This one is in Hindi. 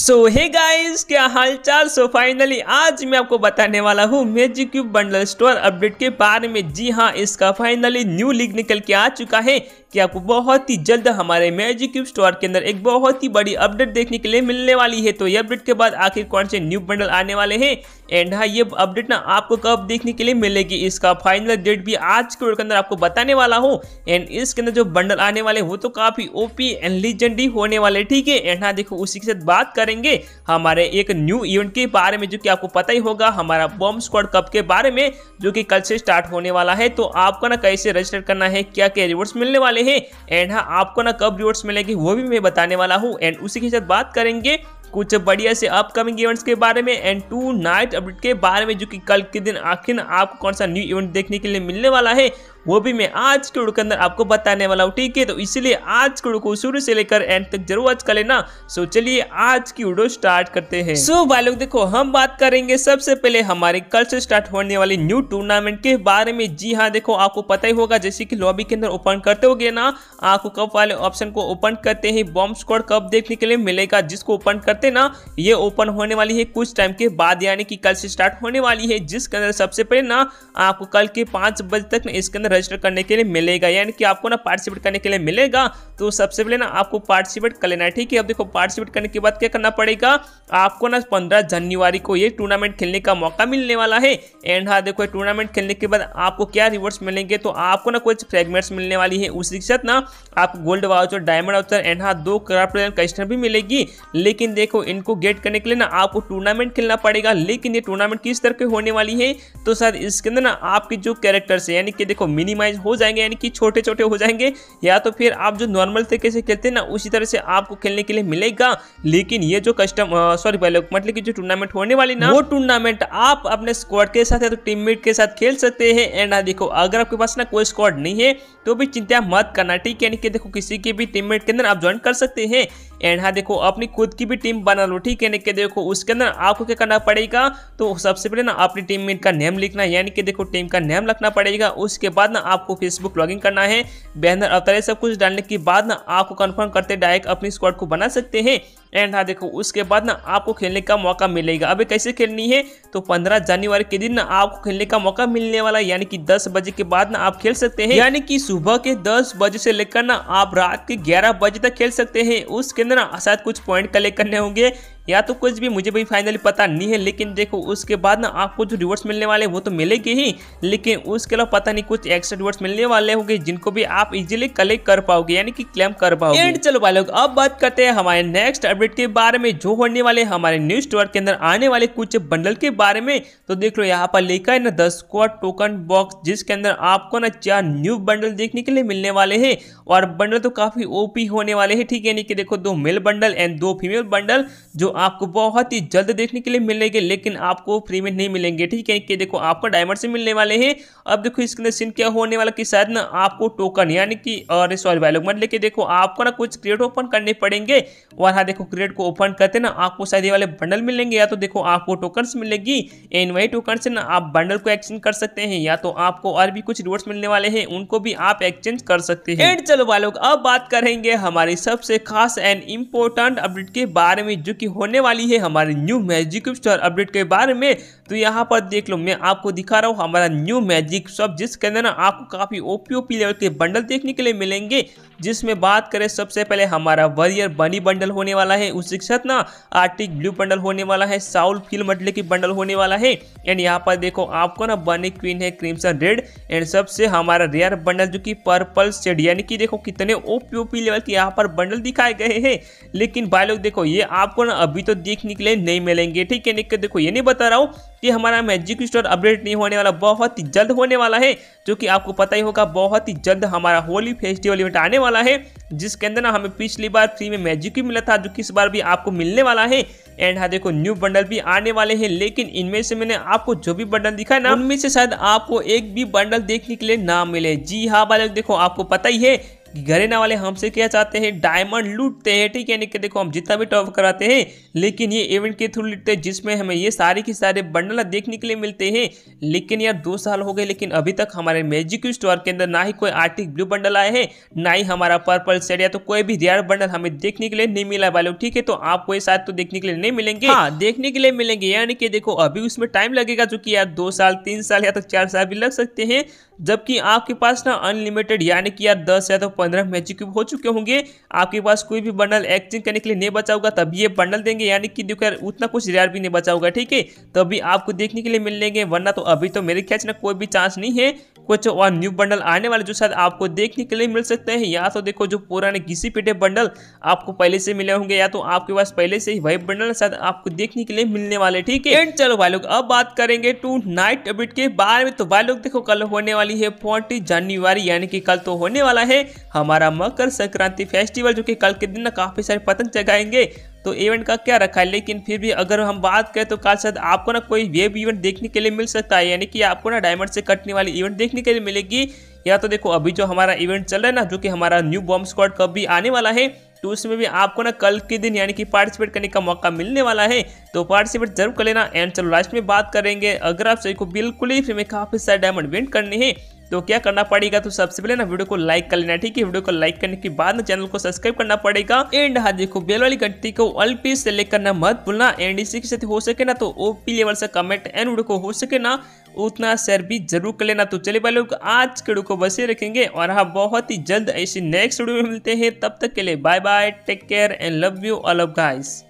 सो हे गाइस क्या हाल चाल सो फाइनली आज मैं आपको बताने वाला हूँ magic cube bundle store update के बारे में जी हाँ इसका फाइनली न्यू लीग निकल के आ चुका है कि आपको बहुत ही जल्द हमारे मैजिक क्यूब स्टोर के अंदर एक बहुत ही बड़ी अपडेट देखने के लिए मिलने वाली है तो ये अपडेट के बाद आखिर कौन से न्यू बंडल आने वाले हैं एंड हाँ ये अपडेट ना आपको कब देखने के लिए मिलेगी इसका फाइनल डेट भी आज के वीडियो के अंदर आपको बताने वाला हूँ एंड इसके अंदर जो बंडल आने वाले वो तो काफ़ी ओपी एंड लीजेंडी होने वाले ठीक है एंड हाँ देखो उसी के साथ बात करेंगे हमारे एक न्यू इवेंट के बारे में जो कि आपको पता ही होगा हमारा बॉम्ब स्क्वाड कप के बारे में जो कि कल से स्टार्ट होने वाला है तो आपको ना कैसे रजिस्टर करना है क्या क्या रिवॉर्ड्स मिलने वाले में है एंड हाँ आपको ना कब रिवॉर्ड्स मिलेंगे वो भी मैं बताने वाला हूँ एंड उसी के साथ बात करेंगे कुछ बढ़िया से अपकमिंग इवेंट्स के बारे में एंड टू नाइट अपडेट के बारे में जो कि कल के दिन आखिर आपको कौन सा न्यू इवेंट देखने के लिए मिलने वाला है वो भी मैं आज के वीडियो के अंदर आपको बताने वाला हूँ ठीक है तो इसलिए आज के वीडियो को शुरू से लेकर एंड तक जरूर वॉच कर लेना सो चलिए आज की वीडियो स्टार्ट करते हैं सो भाई लोग देखो हम बात करेंगे सबसे पहले हमारे कल से स्टार्ट होने वाली न्यू टूर्नामेंट के बारे में जी हाँ देखो आपको पता ही होगा जैसे की लॉबी के अंदर ओपन करते हो ना आपको कब वाले ऑप्शन को ओपन करते ही बॉम्ब स्क्वाड कब देखने के लिए मिलेगा जिसको ओपन करते ना ये ओपन होने वाली है कुछ टाइम के बाद यानी कि कल से स्टार्ट होने वाली है जिसके अंदर सबसे पहले ना आपको कल के पांच बजे तक इसके अंदर रजिस्टर करने के लिए मिलेगा यानी कि आपको ना पार्टिसिपेट करने के लिए मिलेगा तो सबसे पहले ना आपको पार्टिसिपेट कर लेना है ठीक है अब देखो पार्टिसिपेट करने के बाद क्या करना पड़ेगा आपको ना पंद्रह जनवरी को ये टूर्नामेंट खेलने का मौका मिलने वाला है एंड हाँ देखो टूर्नामेंट खेलने के बाद आपको क्या रिवॉर्ड्स मिलेंगे तो आपको ना कुछ फ्रेगमेंट्स मिलने वाली है उसी के साथ ना आपको gold voucher diamond voucher and हाँ दो क्राफ्ट कस्टमर भी मिलेगी लेकिन देखो इनको गेट करने के लिए ना आपको टूर्नामेंट खेलना पड़ेगा लेकिन ये टूर्नामेंट किस तरह के होने वाली है तो शायद इसके अंदर ना आपके जो कैरेक्टर्स है यानी कि देखो मिनिमाइज हो जाएंगे यानी कि छोटे छोटे हो जाएंगे या तो फिर आप जो नॉर्मल तरीके से खेलते हैं ना उसी तरह से आपको खेलने के लिए मिलेगा लेकिन ये जो कस्टम सॉरी पहले मतलब कि जो टूर्नामेंट होने वाली ना वो टूर्नामेंट आप अपने स्क्वाड के साथ या तो टीममेट के साथ खेल सकते हैं एंड हाँ, देखो अगर आपके पास ना कोई स्क्वाड नहीं है तो भी चिंता मत करना ठीक है यानी कि देखो किसी के भी टीममेट के अंदर आप ज्वाइन कर सकते हैं एंड हाँ देखो अपनी खुद की भी टीम बना लो ठीक है ना कि देखो उसके अंदर आपको क्या करना पड़ेगा तो सबसे पहले ना अपनी टीम मेट का नेम लिखना यानी कि देखो टीम का नेम रखना पड़ेगा उसके बाद ना आपको फेसबुक लॉगिन करना है बैनर अवतारे सब कुछ डालने के बाद ना आपको कन्फर्म करते डायरेक्ट अपनी स्क्वाड को बना सकते हैं एंड हाँ देखो उसके बाद ना आपको खेलने का मौका मिलेगा अभी कैसे खेलनी है तो पंद्रह जनवरी के दिन ना आपको खेलने का मौका मिलने वाला है यानी कि दस बजे के बाद ना आप खेल सकते हैं यानी कि सुबह के दस बजे से लेकर ना आप रात के ग्यारह बजे तक खेल सकते हैं उसके अंदर ना शायद कुछ पॉइंट कलेक्ट करने होंगे या तो कुछ भी मुझे भी फाइनली पता नहीं है लेकिन देखो उसके बाद ना आपको जो रिवर्स मिलने वाले वो तो मिलेंगे ही लेकिन उसके अलावा पता नहीं कुछ एक्स्ट्रा रिवर्स मिलने वाले होंगे जिनको भी आप इजिली कलेक्ट कर पाओगे यानी कि क्लेम कर पाओगे एंड चलो भाई लोग अब बात करते हैं हमारे नेक्स्ट अपडेट के बारे में जो होने वाले हमारे न्यू स्टोर के अंदर आने वाले कुछ बंडल के बारे में तो देख लो यहाँ पर लिखा है ना दस स्क्वाड टोकन बॉक्स जिसके अंदर आपको ना चार न्यू बंडल देखने के लिए मिलने वाले है और बंडल तो काफी ओपी होने वाले है ठीक है यानी कि देखो दो मेल बंडल एंड दो फीमेल बंडल जो आपको बहुत ही जल्द देखने के लिए मिलेंगे लेकिन आपको फ्री में नहीं मिलेंगे ठीक है कि देखो आपको डायमंड से मिलने वाले हैं अब देखो इसके अंदर सीन क्या होने वाला कि शायद ना आपको टोकन यानी कि और सॉरी भाई लोग मत लेके देखो आपको ना कुछ क्रिएट ओपन करने पड़ेंगे और हाँ देखो क्रिएट को ओपन करते ना आपको शायद ये वाले बंडल मिलेंगे या तो देखो आपको टोकन मिलेगी एन वही टोकन से ना आप बंडल को एक्सचेंज कर सकते हैं या तो आपको और भी कुछ रिवॉर्ड्स मिलने वाले हैं उनको भी आप एक्सचेंज कर सकते हैं चलो वालों अब बात करेंगे हमारी सबसे खास एंड इम्पोर्टेंट अपडेट के बारे में जो कि हो होने वाली है हमारे न्यू मैजिक स्टोर अपडेट के बारे में तो यहाँ पर देख लो मैं आपको दिखा रहा हूँ हमारा न्यू मैजिक शॉप जिसके अंदर ना आपको काफ़ी ओपी ओपी लेवल के बंडल देखने के लिए मिलेंगे जिसमें बात करें सबसे पहले हमारा वरियर बनी बंडल होने वाला है उसी के साथ ना आर्टिक ब्लू बंडल होने वाला है साउल फिल मटले की बंडल होने वाला है एंड यहाँ पर देखो आपको ना बनी क्वीन है क्रीमसन रेड एंड सबसे हमारा रेयर बंडल जो कि पर्पल शेड यानी कि देखो कितने ओपी ओपी लेवल के यहाँ पर बंडल दिखाए गए हैं लेकिन भाई लोग देखो ये आपको ना अभी तो देखने के लिए नहीं मिलेंगे ठीक है निक देखो ये नहीं बता रहा हूँ कि हमारा मैजिक स्टोर अपडेट नहीं होने वाला बहुत ही जल्द होने वाला है जो कि आपको पता ही होगा बहुत ही जल्द हमारा होली फेस्टिवल इवेंट आने वाला है जिसके अंदर ना हमें पिछली बार फ्री में मैजिक ही मिला था जो कि इस बार भी आपको मिलने वाला है एंड हाँ देखो न्यू बंडल भी आने वाले हैं लेकिन इनमें से मैंने आपको जो भी बंडल दिखा ना उनमें से शायद आपको एक भी बंडल देखने के लिए ना मिले जी हाँ बालक देखो आपको पता ही है घरेना वाले हमसे क्या चाहते हैं डायमंड लूटते हैं ठीक है यानी कि देखो हम जितना भी टॉप कराते हैं लेकिन ये इवेंट के थ्रू लूटते हैं जिसमें हमें ये सारे के सारे बंडल देखने के लिए मिलते हैं लेकिन यार दो साल हो गए लेकिन अभी तक हमारे मैजिक स्टोर के अंदर ना ही कोई आर्टिक ब्लू बंडल आए हैं ना ही हमारा पर्पल सेट या तो कोई भी रेयर बंडल हमें देखने के लिए नहीं मिला वाले ठीक है तो आपको ये साथ तो देखने के लिए नहीं मिलेंगे हाँ देखने के लिए मिलेंगे यानी कि देखो अभी उसमें टाइम लगेगा जो कि यार दो साल तीन साल या तक तो चार साल भी लग सकते हैं जबकि आपके पास ना अनलिमिटेड यानी कि यार दस या तो पंद्रह मैजिक क्यूब हो चुके होंगे आपके पास कोई भी बंडल एक्सचेंज करने के लिए नहीं बचा होगा तभी ये बंडल देंगे यानी कि देखो यार उतना कुछ रेयर भी नहीं बचा होगा ठीक है तभी आपको देखने के लिए लेंगे वरना तो अभी तो मेरे ख्याल से ना कोई भी चांस नहीं है कुछ और न्यू बंडल आने वाले जो शायद आपको देखने के लिए मिल सकते हैं या तो देखो जो पुराने घीसी पीटे बंडल आपको पहले से मिले होंगे या तो आपके पास पहले से ही वही बंडल शायद आपको देखने के लिए मिलने वाले ठीक है एंड चलो भाई लोग अब बात करेंगे टू नाइट अपडेट के बारे में तो भाई लोग देखो कल होने वाली है फोर्टी जनवरी यानी कि कल तो होने वाला है हमारा मकर संक्रांति फेस्टिवल जो कि कल के दिन ना काफी सारे पतंग जगाएंगे तो इवेंट का क्या रखा है लेकिन फिर भी अगर हम बात करें तो काल शायद आपको ना कोई वेब इवेंट देखने के लिए मिल सकता है यानी कि आपको ना डायमंड से कटने वाली इवेंट देखने के लिए मिलेगी या तो देखो अभी जो हमारा इवेंट चल रहा है ना जो कि हमारा न्यू बॉम्ब स्क्वाड कब भी आने वाला है तो उसमें भी आपको ना कल के दिन यानी कि पार्टिसिपेट करने का मौका मिलने वाला है तो पार्टिसिपेट जरूर कर लेना एंड चलो लास्ट में बात करेंगे अगर आप सभी को बिल्कुल ही फ्री में काफ़ी सारे डायमंड विन करने हैं तो क्या करना पड़ेगा तो सबसे पहले ना वीडियो को लाइक कर लेना ठीक है वीडियो को लाइक करने के बाद चैनल को सब्सक्राइब करना पड़ेगा एंड हाँ देखो बेल वाली घंटी को ऑल पी सेलेक्ट करना मत भूलना एंड इसी के साथ हो सके ना तो ओपी लेवल से कमेंट एंड वीडियो को हो सके ना उतना शेयर भी जरूर कर लेना तो चले भाई लोग आज के वीडियो को ही रखेंगे और हाँ बहुत ही जल्द ऐसी नेक्स्ट वीडियो में मिलते हैं तब तक के लिए bye bye take care and love you all of guys